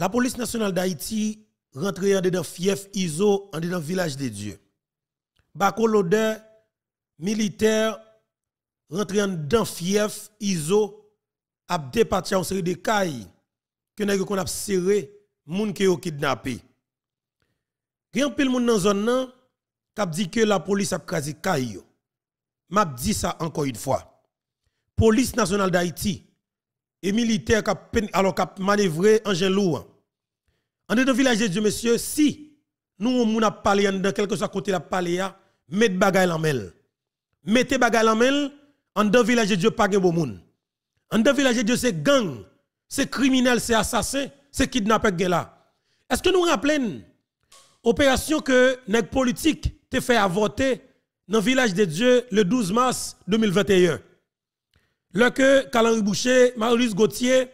La police nationale d'Haïti rentre en dedans fief ISO, en dedans village des dieux. Bako militaires militaire rentre en dedans fief ISO a départi en série de cailles que nèg qu'on a serré moun qui ont kidnappé. Gen pile moun dans zone nan k'ap dit que la police a krasé cailles. M'a dit ça encore une fois. Police nationale d'Haïti et militaire k'ap alors k'ap manœuvrer engin en deux village de Dieu, monsieur, si nous on a parlé en dedans, quelque chose soit côté la parlé, mettez bagaille en mel. Mettez bagaille en mel, en deux village de Dieu, pas de bon monde. En deux village de Dieu, c'est gang, c'est criminel, c'est assassin, c'est kidnappé là. Est-ce que nous rappelons opération que les politiques ont fait avorter dans le village de Dieu le 12 mars 2021? Lorsque Calandre Boucher, Maurice Gauthier,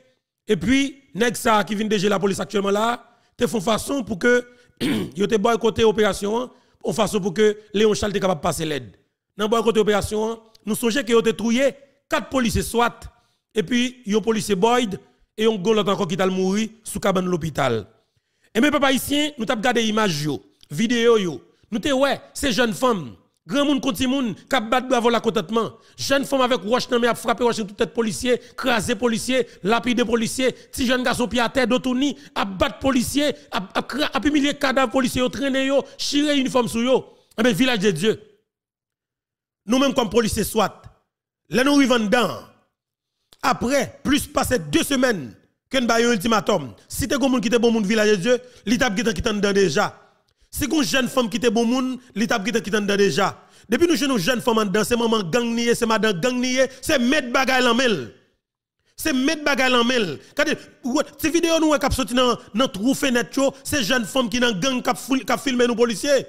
et puis, Nexa qui vient de la police actuellement là, te font façon pour que yo te boycotter opération en hein, façon pour que Léon Charles est capable de passer l'aide. Dans boycotter opération, hein, nous songeons que yo te trouvé quatre policiers SWAT et puis yo policier Boyd et on gol encore qui t'a mourir sous cabane de l'hôpital. Et mes papa ici, nous t'avons gardé image yo, vidéo yo. Nous te ouais, ces jeunes femmes Grand monde contre à kap bat bravo la contentement. Jeune femme avec roche nan a frappé roche tout tête policier, crasé policier, lapide policier, petit jeune garçon pied à terre d'autouni, a bat policier, a humilié cadavre policier, yo traîné yo, chiré uniforme sou yo. Eh bien, village de Dieu. Nous-mêmes comme policiers soit, là nous arrivons dedans. Après, plus passé deux semaines, que nous un ultimatum. Si t'es comme monde qui t'es bon monde village de Dieu, l'étape qui t'en dedans déjà. C'est une jeune femme qui était bon monde, l'étape qui était dans déjà. Depuis nous une jeune femme en dedans, c'est maman gang c'est madame gang c'est mettre bagay en mel. C'est mettre bagay en mel. Quand ces vidéos nous qui sorti dans dans trou fenêtre, c'est jeune femme qui dans gang qui filmé nous policiers.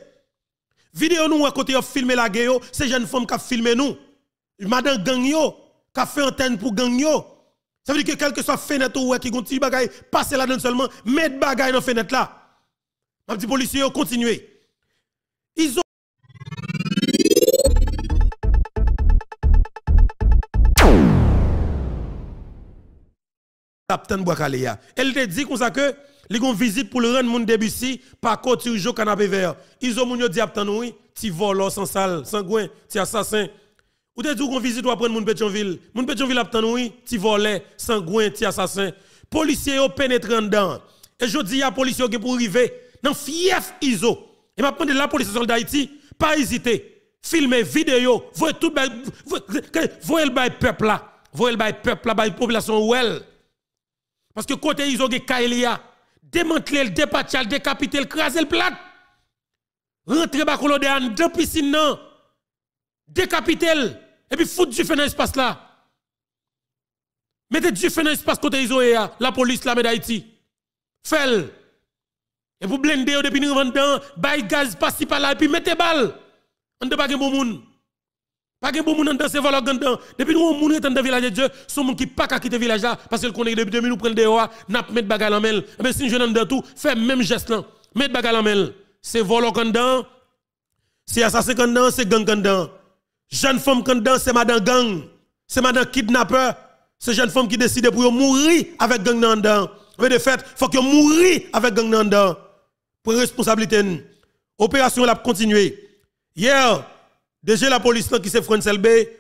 Vidéo nous côté filmé la gueule, c'est jeune femme qui a filmé nous. Madame gang yo, qui a fait antenne pour gang Ça veut dire que quel que soit fenêtre ou qui gonti bagay, passer là dedans seulement, mettre bagay dans fenêtre là. Je dis policiers, oh, continuez. Ils ont Captain Boakalea. Elle te dit comme ça que les gens visite pour le rendre début si par côté du canapé vert. Ils ont mon dit Captain oui, ti volos sans sale, sangouin, ti assassin. Ou te dit qu'on visite ou prendre mon Pétionville. mon Pétionville Captain oui, ti sans sangouin, ti assassin. Policiers ont pénétré dedans. Et je dis à policiers qui pour arriver dans fief ISO. Et m'a la police soldat Haïti, pas hésiter. Filmer, vidéo, voyez tout, voyez le peuple là. Voyez le peuple là, la population ouel. Parce que côté ISO, il y Démanteler, le dépatcher, le décapiter, le craser le plat. Rentrer dans le dans piscine, non. Décapiter, et puis foutre du feu dans l'espace là. Mettez du feu dans l'espace côté ISO, la police là, mais d'Haïti. Fais-le. Et vous blender depuis nous vendons, bail gaz passez par là et puis mettez balle. On ne pas de bon monde. Pas de bon monde dans ces voleurs gandan. Depuis nous on est dans le village de Dieu, sont monde qui pas quitter le village là parce qu'il connaît depuis 2000 nous prend rois, n'a pas mettre bagarre en mel. Mais eh ben, si jeune dans tout, fait même geste là. Mettre bagarre en mel. C'est voleurs dedans, C'est assassin dedans, c'est gang dedans. Jeune femme dedans, c'est madame gang. C'est madame kidnappeur. C'est jeune femme qui décide pour mourir avec gang dans. Mais de fait, faut que mourir avec gang dans. Pour responsabilité. Opération l'a continué. Hier, déjà la police qui s'est France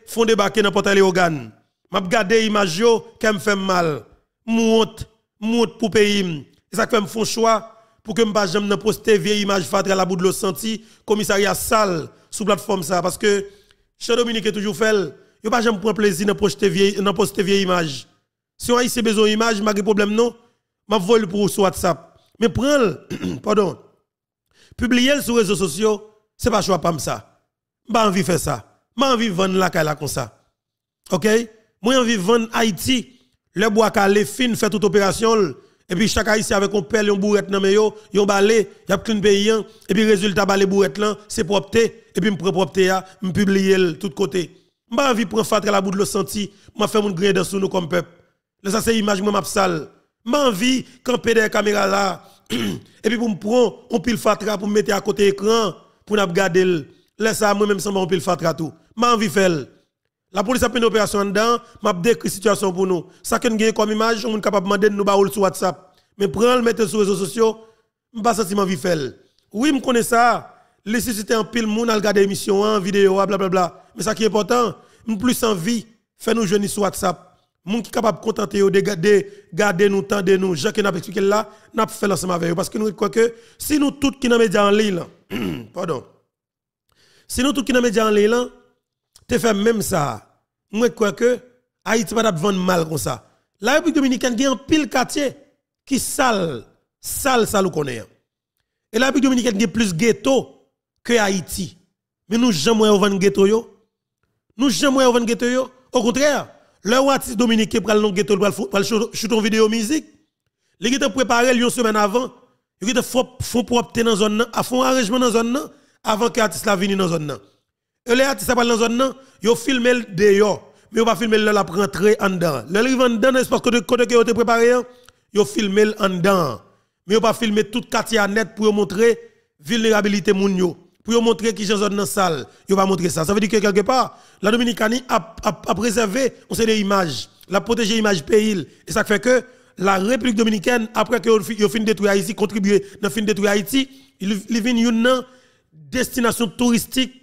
font débarquer dans Portal l'organe. M'a regardé image yo qui me fait mal. Monte, monte pour pays. Et ça fait un choix pour que je pas jamais poster vieille image fatra la bout de l'eau senti commissariat sale sous plateforme ça parce que cher Dominique est toujours fait. Yo pas jamais prendre plaisir dans poster vieille vieille image. Si on a ici besoin image, m'a problème non. M'a vol pour sur WhatsApp. Mais prenez le pardon, publiez-le sur les réseaux sociaux, ce n'est pas choix comme ça. Pas envie de faire ça. Pas envie de vendre la caille comme ça. OK? Moi, envie de vendre Haïti. Le bois calé fin fait toute opération. Et puis chaque haïtien avec un pelle, un bourrette dans yo, un balé, y a un pays, hein. et puis résultat balé bourrette là, c'est propre. et puis me prends propreté a, hein. me publier de tout côté. M'a envie prendre fatra la bout de le senti, m'a fait mon grain dans nous comme peuple. Là ça c'est image moi m'a sale m'envie camper des caméra là et puis pour me prendre on pile fatra pour me mettre à côté écran pour me regarder laisse ça moi même sans on pile fatra tout m'envie faire la police a fait une opération dedans m'a décrit situation pour nous ça que nous comme image on est capable de nous baoul sur WhatsApp mais prends le mettre sur les réseaux sociaux m'pas sentiment vie faire oui je connais ça les sociétés en pile monde à regarder émission en vidéo blablabla mais ça qui est important plus envie faire nous jeunes sur WhatsApp Moun qui capable de contenter, de garder, garder nous, tendre nous, j'en qui nous expliqué là, nous fait l'ensemble avec eux. Parce que nous croyons que si nous tous qui nous médias en ligne, pardon, si nous tous qui nous médias en ligne, te fait même ça. nous, croyons que Haïti va vendre mal comme ça. La République dominicaine a un pile quartier qui sale, sale, sale qu'on est. Et la République dominicaine a plus ghetto que Haïti. Mais nous jamais en ghetto yo. Nous jamais en ghetto yo. Au contraire, le artiste Dominique est pral non ghetto pral shoot une vidéo musique. Les gars préparé une semaine avant. Ils gars font pour dans zone à font arrangement dans zone avant que artiste la vienne dans zone Et les artistes pas dans zone ils filmé dehors mais ils pas filmer la rentrer en dedans. Là ils vont parce que de côté que ont préparé, ils hein? filmé en dedans. Mais ils pas filmer tout quartier net pour montrer vulnérabilité moun yo pour montrer qui zone dans la salle. Ils pas montrer ça. Ça veut dire que quelque part, la Dominicanie a, préservé on sait des images, la protégé l'image pays. Et ça fait que la République dominicaine, après que ont fini détruire Haïti, contribué dans fin détruire Haïti, il vient une destination touristique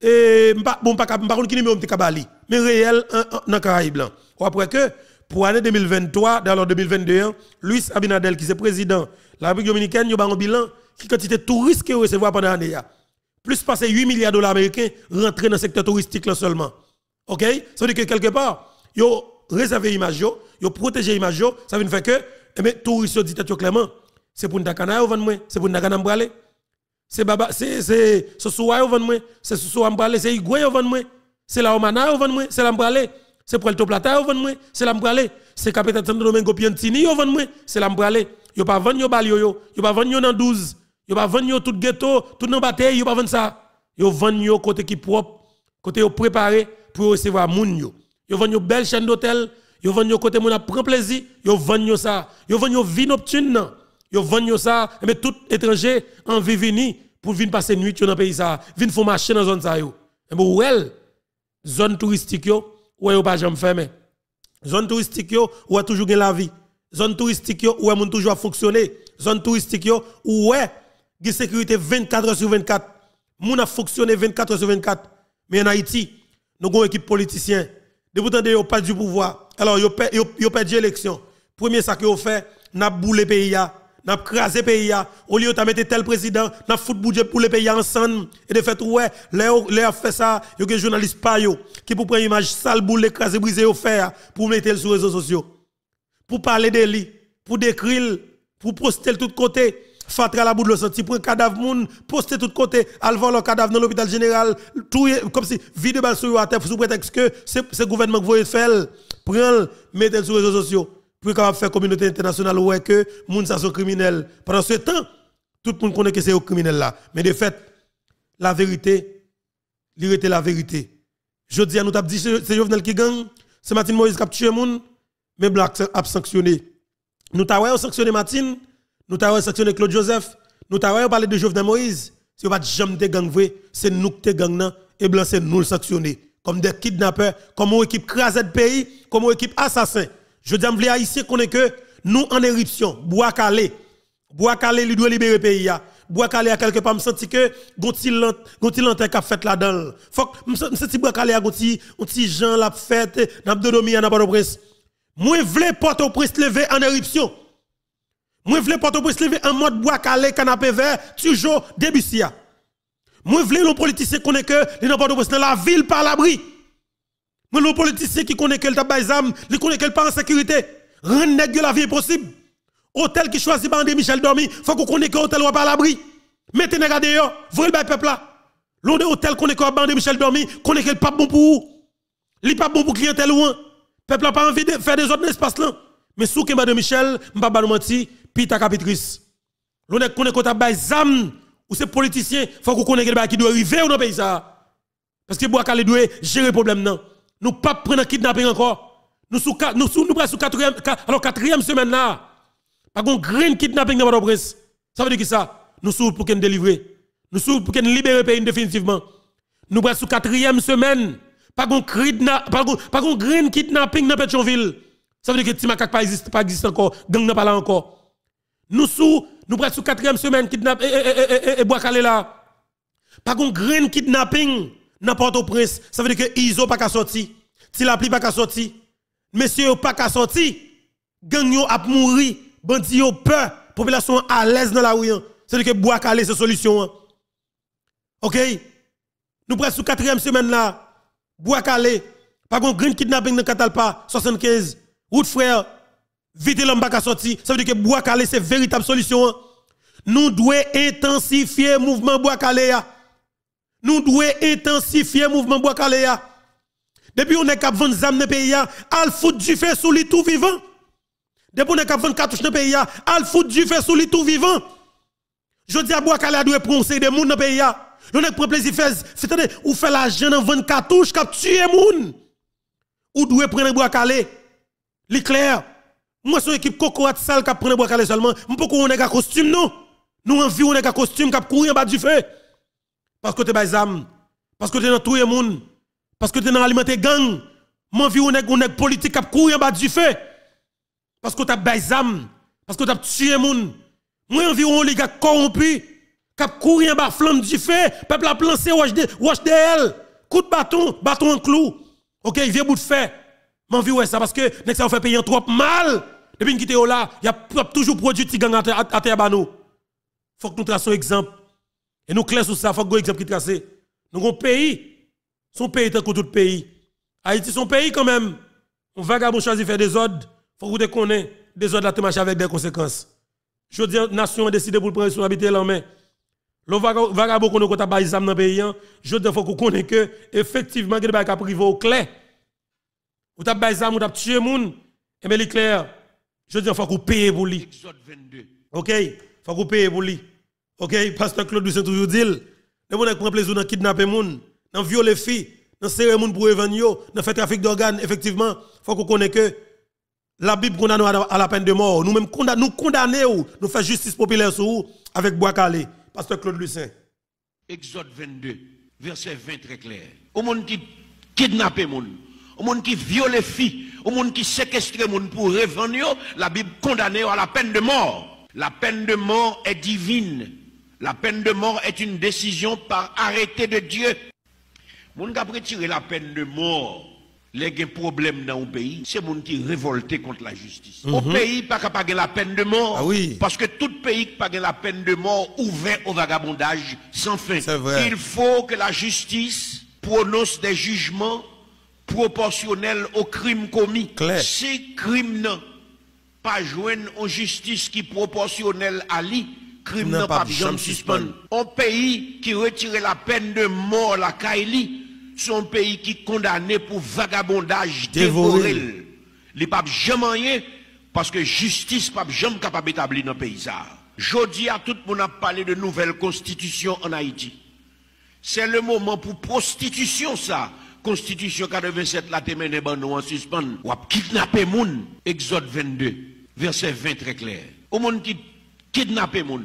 et bon pas pas qui numéro de Bali, mais réel dans Caraïbes après que pour l'année 2023 dans l'an 2021 Luis Abinadel qui est président de la République dominicaine il y a un bilan qui quantité de touristes qu'il recevait pendant l'année plus passer 8 milliards de dollars américains rentrer dans le secteur touristique là seulement. OK Ça veut dire que quelque part, yo réservé image yo, yo protégé image ça veut dire que eh le ben, touristes dit clairement, c'est pour Ndakana ou vendre c'est pour Ndakana m'braler. C'est baba c'est c'est ce soir ou vendre c'est ce soir m'braler, c'est Igwe ou vendre c'est la Omana ou vendre c'est la m'braler. C'est Puerto Plata ou vendre moi, c'est la m'braler. C'est Capitaine Santo Domingo Piantini ou vendre moi, c'est la m'braler. Yo pas vendre yo bal yo yo, pas vendre yo dans 12 yo pas vendre yo tout ghetto, tout dans bataille, yo pas vendre ça. Yo vendre yo côté qui propre, côté yo préparé pour recevoir moun yo. Yo vendre yo belle chaîne d'hôtel, yo vendre yo côté moun a prend plaisir, yo vendre yo ça. Yo vendre yo vie nocturne. Yo vendre yo ça, mais eh ben, tout étranger en vivini pour venir passer nuit dans pays ça, venir faire marcher dans zone ça yo. Mais eh well ben, zone touristique yo, ouais yo pas jamais fermé. Zone touristique yo, ouais toujours gain la vie. Zone touristique yo, est moun toujours a fonctionner. Zone touristique yo, ouais a sécurité 24 heures sur 24. Moun a fonctionné 24 heures sur 24. Mais en Haïti, nous avons une équipe politicien. De vous de, pas du pouvoir. Alors, ont perdu l'élection. Premier sac que vous fait, n'a boulé pays a, n'a crasé pays Au lieu de mettre tel président, n'a fout budget pour le pays ensemble. Et de faire ouais, les a fait ça, yo que journaliste pa yo, qui pour prendre image sale boule, crasé, brisé, au fait, ah, pour mettre sur les réseaux sociaux. Pour parler de lui, pour décrire, pour poster de côté. côtés Fatra la boule le senti, prend cadavre moun, poste tout côté, allant le cadavre dans l'hôpital général, tout comme si vide bal sur la terre sous prétexte que c'est gouvernement gouvernement vous fait, faire, le mettez sur les réseaux sociaux. Pour capable faire communauté internationale ouais que moun ça sont criminels. Pendant ce temps, tout le monde connaît que c'est au criminel là. Mais de fait, la vérité, l'irrité la vérité. Je dis à nous t'as dit c'est Jovenel qui gang. c'est Martin Moïse qui a tué moun, mais Black a sanctionné. Nous t'avons sanctionné Martin nous avons sanctionné Claude Joseph. Nous avons parlé de Jovenel Moïse. Si vous ne jamais de c'est nous qui gang et eh blanc, c'est nous le sanctionner. Comme des kidnappeurs, comme une équipe crasée de pays, comme une équipe assassin. Je dis à ici qu'on est que nous en éruption, bois calé. Bois calé, lui doit libérer le pays. Bois calé à quelque part, me senti que gontil qui a fait là-dedans. Faut me senti bois calé a gontil, petit gens la fête, n'a pas de domi, n'a pas de presse. Moi, voulais porte au prince levé en éruption. Moi vle Port-au-Prince en mode bois calé canapé vert toujours débussia. Moi vle nos politiciens connaît que les port au la ville par l'abri. Moi les politiciens qui connaît que le zam, ils connaît que pas en sécurité. Rien nèg la vie possible. Hôtel qui choisit Bandé Michel Dormi, faut qu'on connaît que hôtel ou par l'abri. Mettez nèg dehors, vrai le peuple là. L'on de hôtel connaît que Bandé Michel Dormi, connaît que pas bon pour Li pas bon pour clientèle loin. Peuple n'a pas envie de faire des autres espaces là. Mais sous que Bandé Michel, m'pa pas mentir, pita capitrice. L'on est qu'on est bail zam ou ces politiciens faut qu'on connaisse gens qui doit arriver dans le pays Parce que Boakale doit gérer le problème non. Nous pas prendre kidnapping encore. Nous sous nous sous nous quatrième alors quatrième semaine là. Pas qu'on green kidnapping dans presse. Ça veut dire que ça nous sommes pour qu'on délivre. Nous sommes pour qu'on libérer le pays définitivement. Nous sommes sous quatrième semaine. Pas qu'on green kidnapping dans Petionville. Ça veut dire que Timakak pas pas existe encore, gang n'a pas là encore. Nous sous, nous prenons sous quatrième semaine kidnap et, et, calé là. Pas qu'on grain kidnapping n'importe au prince. Ça veut dire que Iso pas qu'à sortir. Tilapli pas qu'à sortir. Monsieur pas qu'à sortir. Gang yo a mouri. Bandi yo peur. Population à l'aise dans la rue. Hein. Ça veut dire que calé c'est solution. Hein. OK? Nous prenons sous quatrième semaine là. Boakale. Pas qu'on Green kidnapping dans Catalpa 75. Route frère vite l'homme pas sorti, ça veut dire que bois calé c'est véritable solution. Hein. Nous devons intensifier le mouvement bois calé. Hein. Nous devons intensifier le mouvement bois calé. Hein. Depuis on est cap vendre zam dans pays, al fout du feu sous les tout vivant. Depuis on est cap vendre dans dans pays, al fout du feu sous les tout vivant. Je dis à bois calé doit prendre des monde dans pays. On est prendre plaisir faire, dire ou fait l'argent dans 24 touches cap tuer moun. Ou doit prendre bois calé. L'éclair. Moi, suis une équipe de sale qui prend le bois calé seulement. Je peux qu'on ait un costume, non? Nous, en vie, on un costume qui courir en bas du feu. Parce que tu es baisam. Parce que tu es dans tout le monde. Parce que tu es dans alimenter gang. Mon vie, on a un politique qui courir en bas du feu. Parce que tu as baisam. Parce que tu as tué le monde. Moi, en vie, on a corrompu. Qui courir en bas flamme du feu. Peuple a plancé, watch Coup de bâton, bâton en clou. Ok, vieux bout de feu. je vie, ouais, ça parce que, n'est-ce pas, on fait payer trop mal. Depuis qu'il était là, il y a toujours produit qui gagnent à terre Il bah, faut que nous traçons exemple. Et nous clés sur ça, il faut que nous exemple qui Nous avons un pays. Son pays est tout pays. Haïti, son pays quand même. On vagabond choisit de faire des ordres. Il faut que vous connaissiez Des ordres, la avec des conséquences. Je dis, la nation a décidé pour prendre son habité là, mais. Le vagabond qu'on a fait dans le pays, hein. je dis, il faut qu'on que, effectivement, il y a des au clair. vous avez baillé des ou tué moun, et eh bien, clair. Je dis, il faut qu'on payez pour lui. Exode 22. OK Il faut qu'on paye pour lui. OK Pasteur Claude Lucien toujours dit, qui prend plaisir dans kidnapper les gens, dans violer les filles, dans serrer les gens pour évanouir, dans faire trafic d'organes. Effectivement, il faut qu'on connaisse que la Bible condamne à la peine de mort. Nous-mêmes nous condamnons, nous faisons justice populaire sur vous avec Bois Calé. Pasteur Claude Lucin. Exode 22, verset 20 très clair. Au monde qui kidnappe les gens. Au monde qui viole les filles, au monde qui séquestre les monde pour revendre, la Bible condamne à la peine de mort. La peine de mort est divine. La peine de mort est une décision par arrêté de Dieu. Monde qui a retiré la peine de mort, les problèmes dans le pays, c'est monde qui révolté contre la justice. Au mhm. pays, pas a pas la peine de mort. Ah oui. Parce que tout pays qui pas la peine de mort ouvert au vagabondage sans fin. Il faut que la justice prononce des jugements proportionnel au crime commis. Ces crimes pas joindre en justice qui proportionnelle à lui. Crime n'a pas de suspendre. Un pays qui retire la peine de mort la Kaili, c'est un pays qui condamné pour vagabondage, dévoré. Les papes jamais rien parce que justice pas jamais capable d'établir dans le pays. dis à tout le monde a de nouvelle constitution en Haïti. C'est le moment pour prostitution ça. Constitution 87 la témène ban en suspend. Wap kidnapper moun. Exode 22, verset 20 très clair. Au monde qui kidnapper moun,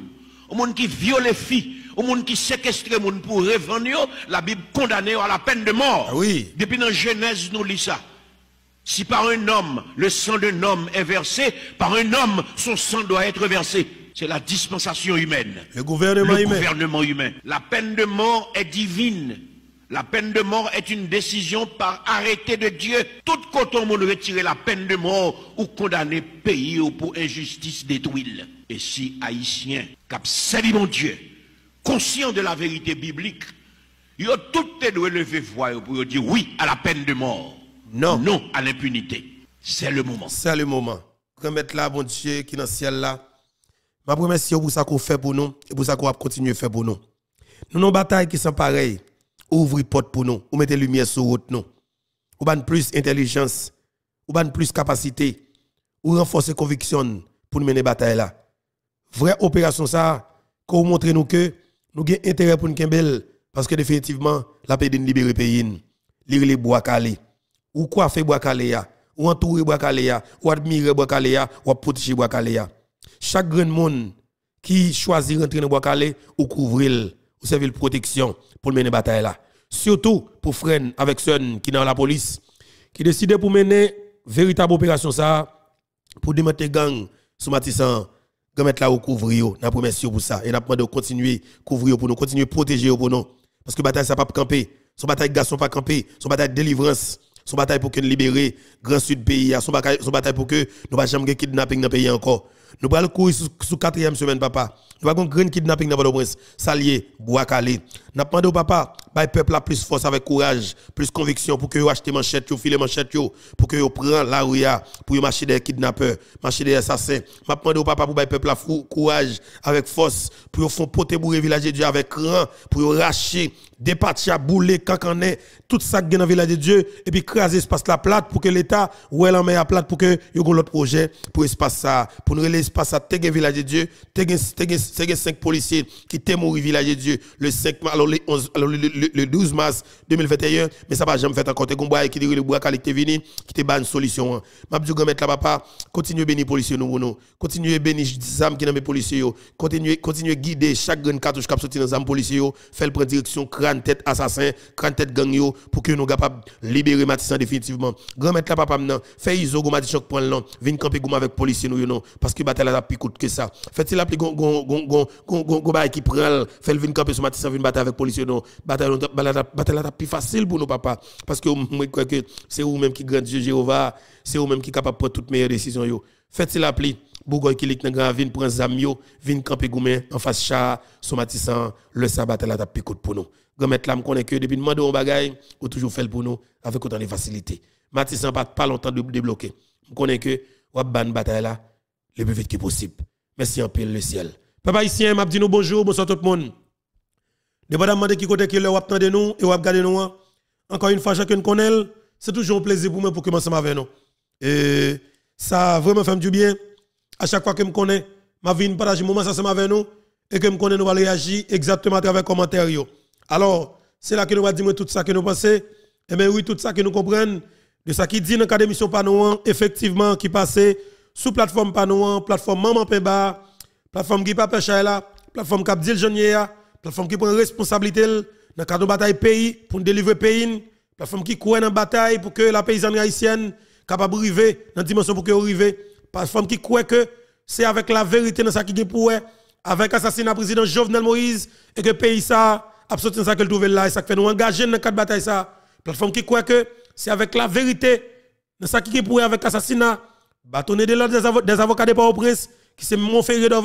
au monde qui viole filles, au monde qui séquestre moun pour revendre, la Bible condamne à la peine de mort. Ah oui. Depuis dans Genèse nous lit ça. Si par un homme, le sang d'un homme est versé, par un homme, son sang doit être versé. C'est la dispensation humaine. Le gouvernement le gouvernement humain. La peine de mort est divine. La peine de mort est une décision par arrêté de Dieu. Tout côté on veut retirer la peine de mort ou condamner pays ou pour injustice détruite. Et si haïtien... cap servi mon Dieu, conscient de la vérité biblique, ils ont tout été lever voix pour dire oui à la peine de mort. Non. Non à l'impunité. C'est le moment. C'est le moment. mettre là, bon Dieu, qui est dans le ciel là. Je vous remercie pour qu'on fait pour nous et pour ça qu'on continuer à faire pour nous. Nous avons qui sont pareilles ouvrir porte pour nous, ou mettez lumière sur route nous. Ou ban plus intelligence, ou ban plus capacité, ou renforcer conviction pour mener bataille là. Vraie opération ça, qu'on montre nous que nous avons intérêt pour nous parce que définitivement, la paix de libérer pays, lire les bois calés. Ou quoi faire bois calés ou entourer bois calés ou admirer bois calés ou protéger bois calés Chaque grand monde qui choisit rentrer dans bois calés, ou couvrir ou servir de protection pour mener la bataille là. Surtout pour freiner avec ceux qui dans la police, qui décident pour mener véritable opération ça, pour démonter gang sous Matissan, pour mettre là au couvrir, n'a promesse pour ça, et n'a pas de continuer couvrir pour nous, continuer à protéger pour nous. Parce que la bataille ça pas camper, son bataille garçon pas camper, son bataille délivrance son bataille pour que nous libérer grand sud pays son bataille, bataille pour que nous pas jamais kidnapping dans pays encore nous allons courir sous quatrième semaine papa va avons un grand kidnapping dans le prince. Salier, Bois Calé. N'a pas de papa, le peuple a plus force avec courage, plus conviction pour que vous achetez manchette, vous filez manchette, pour que yo prenne la rue, pour vous marcher des kidnappeurs, marcher des assassins. Je demande au papa pour le peuple courage avec force, pour vous font poter bourré village de Dieu avec cran, pour vous racher, quand bouler, est tout ça qui est dans le village de Dieu, et puis craser espace la plate pour que l'État, ou elle en met à plate pour que yo go l'autre projet pour espace ça, pour nous l'espace ça, t'es village de Dieu, t'es 5 policiers qui t'es au village de Dieu, le 5 alors le 11, alors le le, le, 12 mars 2021, mais ça va jamais fait encore. T'es combat qui dit le bois qualité vini, qui te bat une solution. Ma dit mettre la papa, continuez bénir policiers nous non Continuez bénir zam qui dans les policiers. Continuez continuez guider chaque grande cartouche qui sorti dans zam policiers, faire le prendre direction crâne tête assassin, crâne tête gang yo pour que nous capable libérer Matissan définitivement. Grand mettre la papa maintenant, fait iso go Matissan prendre l'an, vienne camper gouma avec policiers nous non parce que bataille est plus coûte que ça. Fait il appeler plus gon gon gon gon gon qui prend, fait le vienne camper sur Matissan vienne bataille avec policiers non. Bataille bataille bah, plus facile pour nous papa Parce que c'est vous-même qui grand Dieu Jéhovah, c'est vous-même qui est capable de prendre toutes les meilleures décisions. Faites le pli. Bougon qui lit dans grand prendre un Zamio, vin camper Goumé, en face chat, somatissant le sabbat la tape picote pour nous. Gomet là, me connaît que depuis demander on bagage, on toujours fait pour nous avec autant de facilité. Matissan pas pas longtemps de débloquer. on connaît que on ban bataille là le plus vite que possible. Merci en pile le ciel. Papa ici, hein, m'a dit nous bonjour, bonsoir tout le monde. Dépendamment de qui côté qui le wap de nous et wap nous. Hein. Encore une fois, chacun connaît. C'est toujours un plaisir pour moi pour commencer avec nous. Et ça vraiment fait du bien. À chaque fois que me connais, ma vie partage moment ça avec nous et que me connais nous va réagir exactement à travers commentaires Alors, c'est là que nous allons dire tout ça que nous pensons. Et eh bien oui, tout ça que nous comprenons de ça qui dit dans cadre mission Panouan, effectivement, qui passait sous plateforme Panouan, plateforme Maman Pemba, plateforme Guy Papecha là, plateforme Capdil Jonier plateforme qui prend responsabilité dans le cadre de bataille pays pour délivrer pays, plateforme qui croit dans la bataille pour que la paysanne haïtienne capable d'arriver dans la dimension pour que arrive, plateforme qui croit que c'est avec la vérité dans ça qui est pour avec l'assassinat président Jovenel Moïse et que le pays ça a sorti ça que trouve là et ça fait nous engager dans cadre bataille ça. Plateforme qui croit que c'est avec la vérité dans ça qui est pour avec l'assassinat bâtonner de l'ordre des avocats des Port-au-Prince qui c'est mon ferré que nous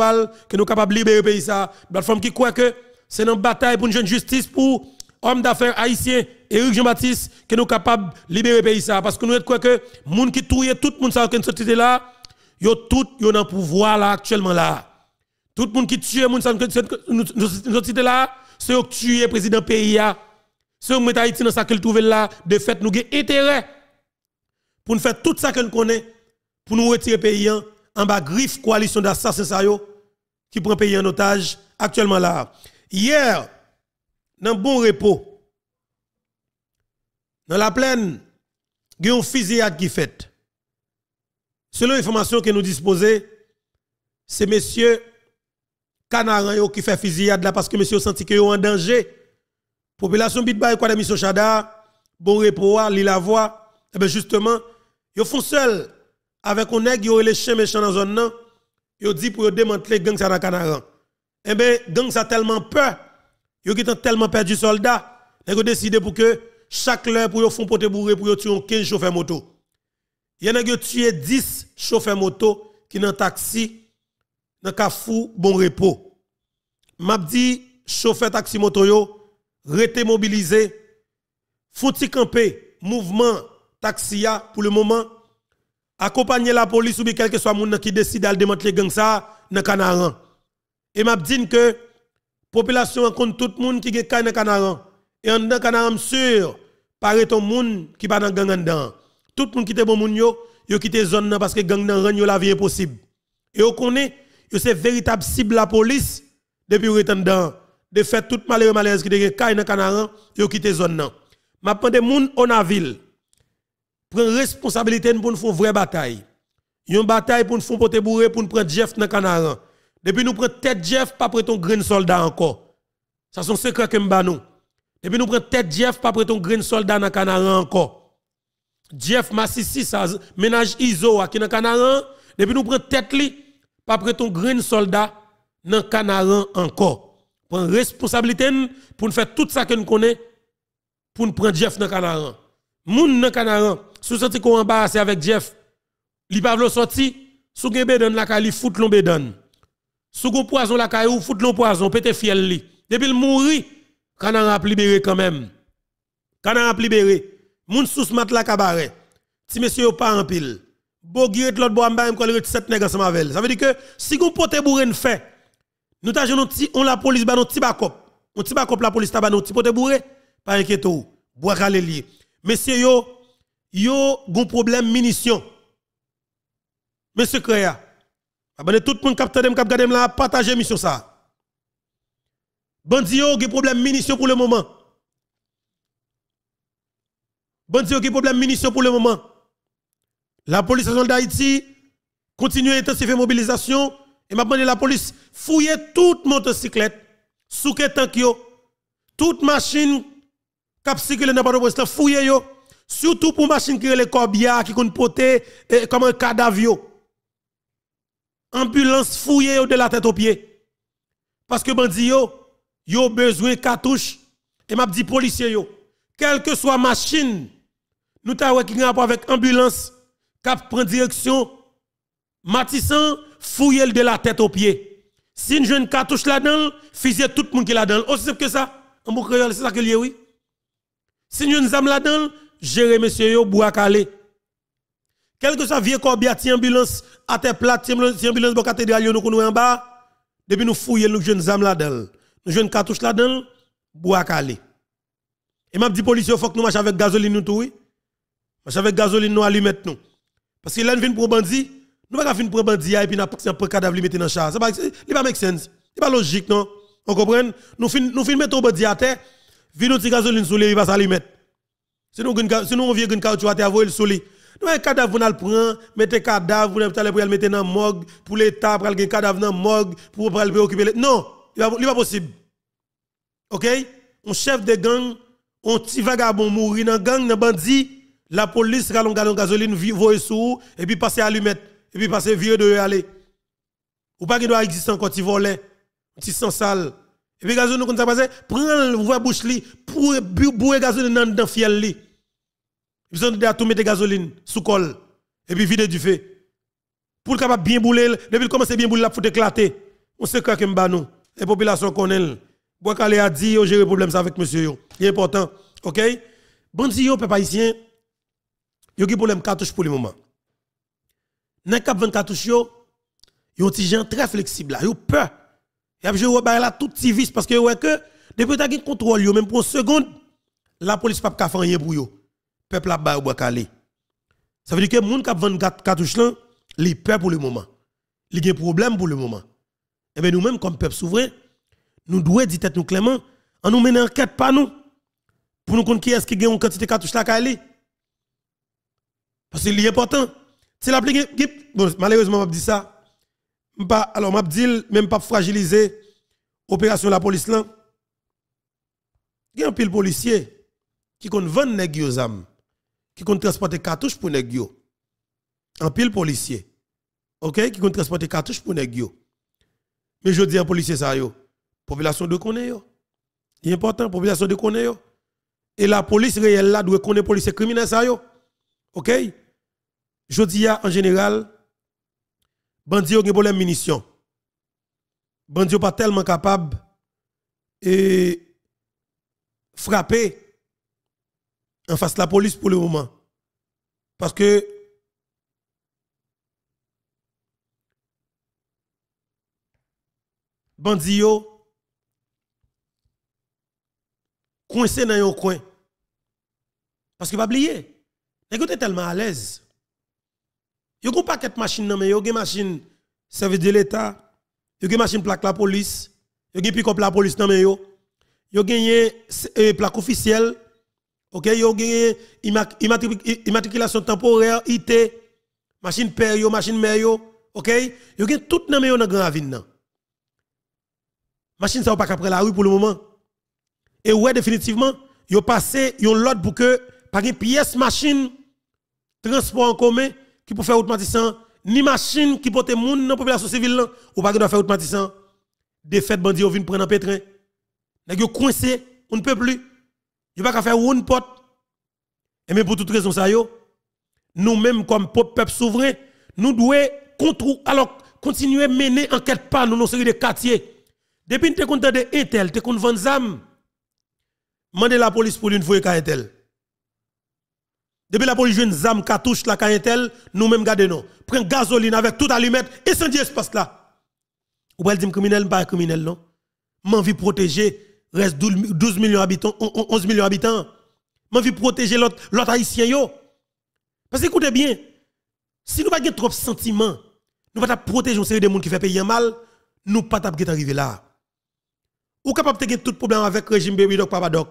sommes capables de libérer le pays ça. Plateforme qui croit que c'est une bataille pour une jeune justice pour homme d'affaires haïtien Éric Jean-Baptiste que nous capable libérer le pays parce que nous quoi que monde qui tuent tout monde ça aucune société là yo tout yo dans pouvoir là actuellement là tout monde qui tue monde ça société là c'est yo tuer président pays c'est yo Haïti dans ça qu'il trouve là de fait nous avons intérêt pour nous faire tout ça que nous connaît pour nous retirer pays hein, en bas griffe coalition d'assassins qui prend pays en otage actuellement là Hier, dans bon repos, dans la plaine, il y a une fusillade qui fait. Selon l'information que nous disposons, c'est M. Canaran qui fait fusillade là parce que monsieur senti est en danger. Population Bitbaye, quoi de M. Chada, bon repos, ah, l'île la voix. Et eh bien justement, ils font seul avec un nègre, ils les chiens méchants dans la zone. Ils dit pour démanteler gang Canaran eh bien, gang ça tellement peur, yo qui tellement peur du soldat, ils ont décidé pour que chaque l'heure pour yo font pote bourré pour yo tuer 15 chauffeurs moto. Il y a tué 10 chauffeurs moto qui dans taxi dans kafou bon repos. M'a dit chauffeur taxi moto yo rete mobilisé, fouti camper mouvement taxi pour le moment accompagner la police ou bien quel que soit monde qui décide de démanteler gang ça dans Canaran. Et m'a dit que la population rencontre tout le monde qui est dans le canaran. Et en je canaran sûr, tout ton monde qui pas dans gang en Tout le monde qui est bon il yo, yo la zone parce que gang dans rang la vie est possible. Et on connaît, yo c'est véritable cible la police depuis le dans De faire tout malheureux malheur qui est dans le canaran, yo quitté zone nan. M'a des monde dans la ville. Prend responsabilité pour nous faire vraie bataille. Une bataille pour nous faire porter bourré pour nous prendre Jeff dans le canaran. Et puis nous prenons tête Jeff, pas prêt ton green soldat encore. Ça sont secret que m'ba nous. Depuis nous prenons tête Jeff, pas prêt ton green soldat dans Canaran encore. Jeff Massissi, ça ménage Iso qui est dans Canaran. Depuis nous prenons tête li, pas prêt ton soldat dans Canaran encore. prenons responsabilité pour nous faire tout ça que nous connaissons pour nous prendre Jeff dans Canaran. monde dans Canaran, sous senti qu'on embarrassé avec Jeff, li pas sorti, sous gen dans la kali, fout l'on bedan. Sou gon poison la caillou, fout l'on poison, pété fiel li. Depuis le mouri, on a libéré quand même. on a libéré. Moun sous mat la cabaret. Si monsieur pas en pile. Bogiret l'autre bois m'ba m'kol ret 7 sa Ça veut dire que si gon pote bourré fait, nous ta jeune on la police ba non tibakop. On tibakop la police ta ba non petit pote bourré. Pas inquiète ou. Bois calé Monsieur yo yo gon problème munition. Monsieur kreya. Abonnez ah, tout le monde qui a qui a là, partagez mission ça. a des problèmes problème munitions pour le moment. Bandi des problèmes problème munitions pour le moment. La police nationale d'Haïti continue à intensifier mobilisation et m'a la police fouiller toute motocyclette, souke tank yo, toute machine qui circule dans le la fouiller yo, surtout pour machine qui est le corbia qui compte porter comme un cadavre ambulance fouillez-le de la tête aux pieds. Parce que bandi yo, yo besoin cartouche. Et m'a dit policier yo, quelle que soit machine, nous t'avons qui avec ambulance, cap prend direction, Matissan fouille de la tête aux pieds. Si une cartouche là-dedans, fise tout le monde qui là-dedans. Aussi simple que ça, en bon c'est ça que lié, oui. Si une zam là-dedans, gérez monsieur yo, bois Quelque que soit vieux corps, ambulance à tes plate, ambulance bon cathédrale, nous nous en bas. Depuis nous fouillons nous jeunes âmes là-dedans, nous jeunes cartouches là-dedans, bois calé. Et m'a dit policier, faut que nous marchions avec gasoline nous tout, oui. Marche avec gasoline nous allumette nous. Parce que là, nous venons pour bandit, nous pas venir pour bandit et puis n'a pas un cadavre mettre dans le char. Ça pas pas make sense. C'est pas logique non. On comprend Nous fin nous fin mettre bandit à terre, venir nous gasoline sous les, il va s'allumer. Si nous si nous on vient une cartouche à terre, le soleil. Nous un cadavre vous n'allez prendre, mettez cadavre vous allez pour mettre dans morgue pour l'état pour le cadavre dans morgue pour pour le occuper. Non, il n'est pas possible. OK Un chef de gang, un petit vagabond mourir dans gang dans bandit, la police galon galon gasoline sous et puis passer à lui mettre et puis passer vieux de aller. Ou pas qu'il doit exister encore petit vole, petit sans sale. Et puis gazon nous comme ça passer, prends le bouche li pour le gazon dans dans fiel ils ont à tout mettre gasoline sous col et puis vider du feu. Pour capable bien bouler, depuis commence bien bouler la faut éclater. On sait quoi que est. nous. Les populations connaissent. Bois Calé a dit, gérer des problèmes avec monsieur. C'est important. OK vous, yo peuple y a un problème cartouche pour le moment. Nan cap il cartouches vous un petit gens très flexible Vous yo peur. Y a joué là tout petit vice parce que ouais que depuis ta un contrôle même pour une seconde, la police pas faire rien pour vous peuple a baillé ou Ça veut dire que moun k'ap qui cartouches là, li peur pour le moment. Li gen problème pour le moment. Et eh bien nous-mêmes comme peuple souverain, nous devons dire tête nous clairement, en nous menant enquête pas nous pour nous connaître qui est-ce qui gagne une quantité cartouches là Parce que c'est important. C'est la bon, malheureusement je dis ça. alors je dis, même pas fragiliser l'opération de la police là. Il y a un pile policier qui compte vendre nèg âmes qui compte transporter cartouches pour Negio. En pile policier. OK, qui compte transporter cartouches pour Negio. Mais je dis à policier ça yo, population de connaît yo. C'est important population de connaît Et la police réelle là doit connaître policiers criminel ça yo. OK Je dis en général bandi ont des problème munitions. Bandi pas tellement capable et frapper en face de la police pour le moment. Parce que bandits coincé dans un coin. Parce que pas oublier, les tellement à l'aise. Ils n'ont pas de machine, mais ils ont des machines service de l'État, ils ont des machines plaque la police, ils ont une pick-up la police, mais ils ont des plaque officielle. OK, yo gagné immatriculation temporaire IT, machine père yo, machine mère yo, OK? Yo gagné tout nan yo dans Grand Ravine nan. Machine ça ou pas après la rue pour le moment. Et ouais définitivement, yo passé yon lot pour que pas une pièce machine transport en commun qui pour faire automatisant ni machine qui porte moun dans la population civile ou pas de faire automatisant. Défaite bandi yo vinn prendre un pétrin. Ils yo coincé, on ne peut plus. Yo pas qu'à faire une porte. Et mais pour toute raison ça yo, nous-mêmes comme peuple souverain, nous devons contre alors continuer mener enquête par nous dans série de quartier. Depuis nous avons de Intel, te compte vendre zam. Mandez la police pour une fois Intel. Depuis la police jeune zam touche la Intel, nous-mêmes gardons. nous. Prends gasoline avec tout allumette et incendiez espace là. Ou bien dire criminel pas criminel non. M'envie protéger reste 12 millions d'habitants, 11 millions d'habitants. Je veux protéger l'autre Haïtien. Yo. Parce que écoutez bien, si nous n'avons pas trop sentiment, nous ne pas protéger une série de gens qui fait payer mal, nous ne pas arriver là. Ou capable de tout problème avec le régime baby doc, papa doc.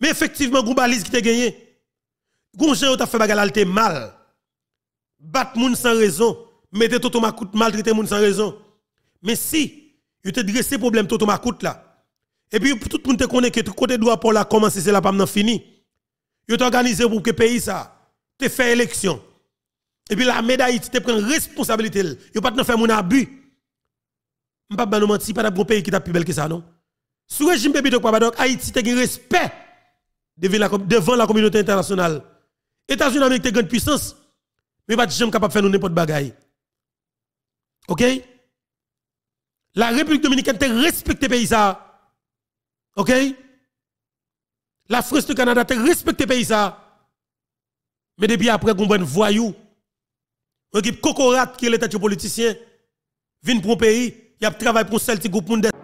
Mais effectivement, il qui t'a gagné. Gon ou t'a fait bagalalte mal. Bat moun sans raison, mettez toto makout maltraiter moun sans raison. Mais si, il te dressé problème toto makout là, et puis tout le monde connaît que tout côté droit pour la commencer, c'est la pas fini. Ils ont organisé pour que pays ça, te fait élection. Et puis la médaille, tu prends responsabilité. Ils pas te faire mon abus. Je ne vais pas mentir, pas un pays qui est plus belle que ça, non? Sous le régime de donc Haïti a un respect devant la communauté internationale. États-Unis ont une grande puissance, mais pas jamais capable de faire n'importe quoi. OK? La République dominicaine a respecté le pays ça. OK La France, du Canada, respecte pays ça. Mais depuis après, vous voyou. équipe cocorate qui est l'état politicien, vient pour un pays, il a travaillé pour un seul petit groupe.